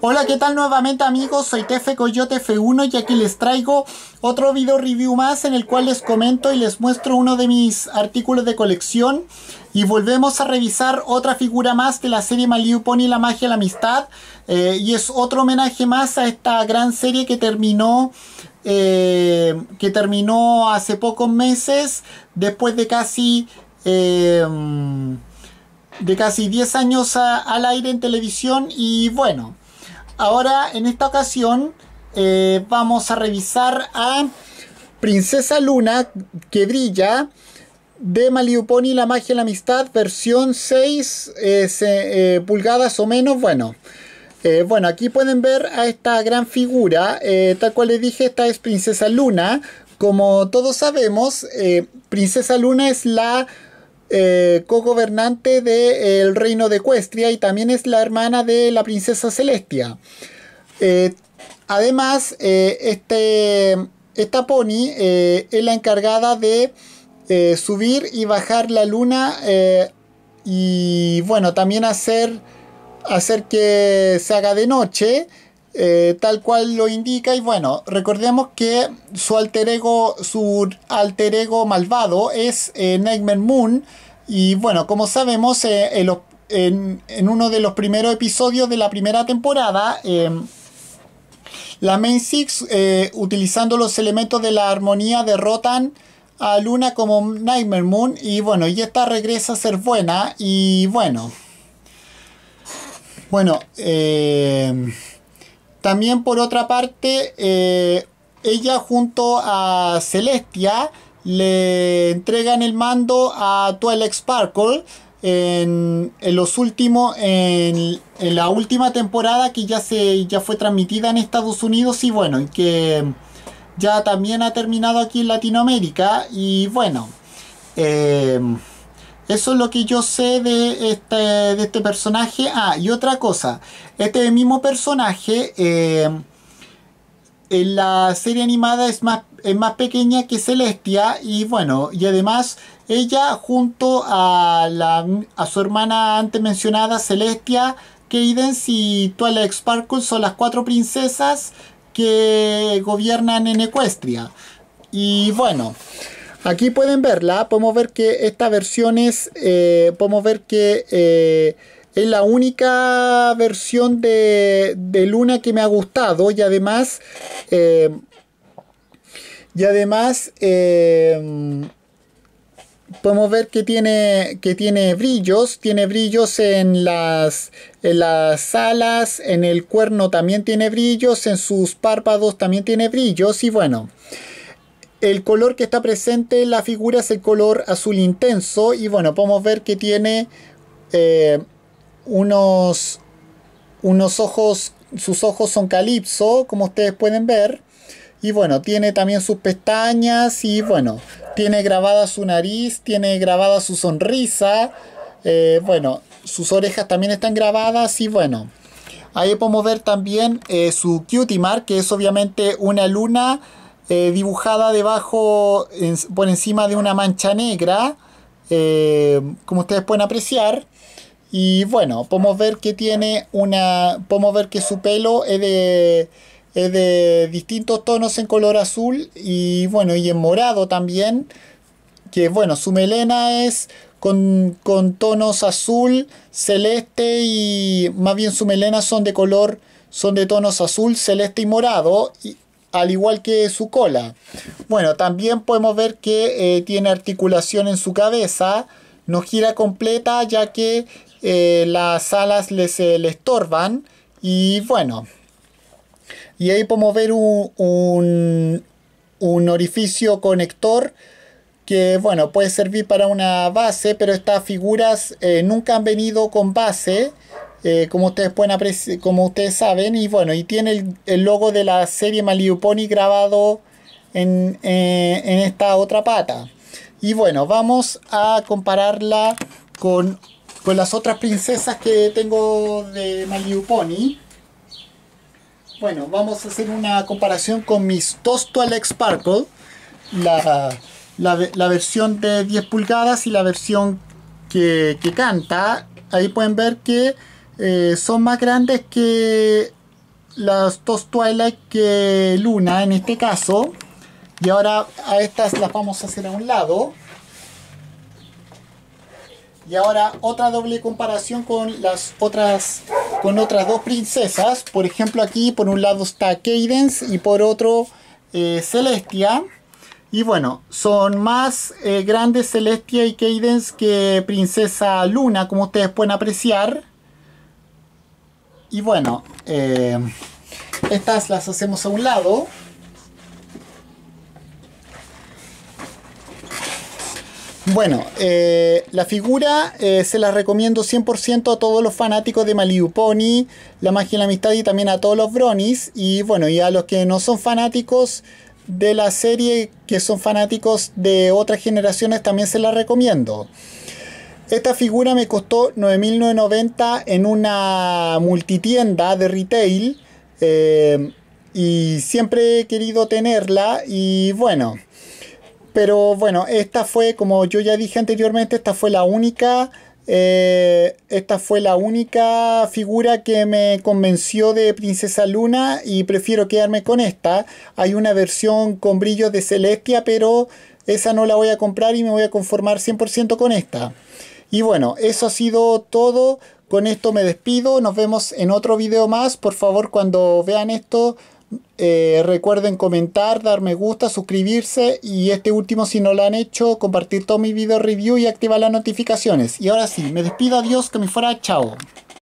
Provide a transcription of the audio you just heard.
Hola, ¿qué tal nuevamente amigos? Soy Tefe Coyote F1 y aquí les traigo otro video review más en el cual les comento y les muestro uno de mis artículos de colección y volvemos a revisar otra figura más de la serie Maliu Pony La Magia de la Amistad eh, y es otro homenaje más a esta gran serie que terminó eh, que terminó hace pocos meses después de casi eh, de casi 10 años al aire en televisión y bueno Ahora, en esta ocasión, eh, vamos a revisar a Princesa Luna que brilla de Maliuponi la magia y la amistad, versión 6 eh, eh, pulgadas o menos. Bueno, bueno, aquí pueden ver a esta gran figura. tal cual les dije, esta es Princesa Luna. Como todos sabemos, Princesa Luna es la eh, co-gobernante del eh, reino de Equestria... y también es la hermana de la princesa Celestia. Eh, además, este, esta pony es la encargada de subir y bajar la luna y bueno, también hacer, hacer que se haga de noche eh, tal cual lo indica. Y bueno, recordemos que su alter ego, su alter ego malvado es eh, Nightmare Moon. Y bueno, como sabemos, eh, en, uno de los primeros episodios de la primera temporada, em, la Main Six, utilizando los elementos de la armonía, derrotan a Luna como Nightmare Moon. Y bueno, y esta regresa a ser buena. Y bueno. Bueno, em, también por otra parte, eh, ella junto a Celestia le entregan el mando a Twilight Sparkle en, en los últimos en, la última temporada que ya se ya fue transmitida en Estados Unidos y bueno que ya también ha terminado aquí en Latinoamérica y bueno eh, eso es lo que yo sé de este, de este personaje. Ah, y otra cosa. Este mismo personaje eh, en la serie animada es más, más pequeña que Celestia. Y bueno, y además ella junto a, a su hermana antes mencionada, Celestia, Cadence y Twilight Sparkle son las cuatro princesas que gobiernan en Ecuestria. Y bueno... Aquí pueden verla, podemos ver que esta versión es, eh, podemos ver que eh, es la única versión de, Luna que me ha gustado y además, eh, y además podemos ver que tiene, que tiene brillos, tiene brillos en las, en las alas, en el cuerno también tiene brillos, en sus párpados también tiene brillos y bueno. El color que está presente en la figura es el color azul intenso y bueno, podemos ver que tiene eh, unos, unos ojos, sus ojos son calipso, como ustedes pueden ver. Y bueno, tiene también sus pestañas y bueno, tiene grabada su nariz, tiene grabada su sonrisa. Eh, bueno, sus orejas también están grabadas y bueno. Ahí podemos ver también eh, su cutie mark, que es obviamente una luna eh, dibujada debajo, por encima de una mancha negra, eh, como ustedes pueden apreciar. Y bueno, podemos ver que tiene una. Podemos ver que su pelo es de, de distintos tonos en color azul y bueno, y en morado también. Que bueno, su melena es con, con tonos azul, celeste y más bien su melena son de color, son de tonos azul, celeste y morado al igual que su cola. Bueno, también podemos ver que eh, tiene articulación en su cabeza, no gira completa ya que eh, las alas le, estorban y bueno. Y ahí podemos ver un, un, orificio conector que bueno, puede servir para una base, pero estas figuras eh, nunca han venido con base, eh, como ustedes pueden como ustedes saben, y bueno, y tiene el, logo de la serie Malibu Pony grabado eh, en, esta otra pata. Y bueno, vamos a compararla con, las otras princesas que tengo de Malibu Pony. Bueno, vamos a hacer una comparación con mis Tosto Alex Sparkle, la, la, versión de 10 pulgadas y la versión que, que canta. Ahí pueden ver que eh, son más grandes que las dos Twilight que Luna en este caso. Y ahora a estas las vamos a hacer a un lado. Y ahora otra doble comparación con las otras con otras dos princesas. Por ejemplo, aquí por un lado está Cadence y por otro eh, Celestia. Y bueno, son más eh, grandes Celestia y Cadence que Princesa Luna, como ustedes pueden apreciar. Y bueno, eh, estas las hacemos a un lado. Bueno, eh, la figura eh, se la recomiendo 100% a todos los fanáticos de Malibu La Magia y la Amistad y también a todos los Bronis Y bueno, y a los que no son fanáticos de la serie, que son fanáticos de otras generaciones, también se la recomiendo. Esta figura me costó 9.990 en una multitienda de retail. Eh, y siempre he querido tenerla y bueno. Pero bueno, esta fue, como yo ya dije anteriormente, esta fue la única... Eh, esta fue la única figura que me convenció de Princesa Luna y prefiero quedarme con esta. Hay una versión con brillos de Celestia, pero esa no la voy a comprar y me voy a conformar 100% con esta. Y bueno, eso ha sido todo. Con esto me despido. Nos vemos en otro video más. Por favor, cuando vean esto, eh, recuerden comentar, dar me gusta, suscribirse y este último si no lo han hecho, compartir todo mi video review y activar las notificaciones. Y ahora sí, me despido, adiós, que me fuera, chao.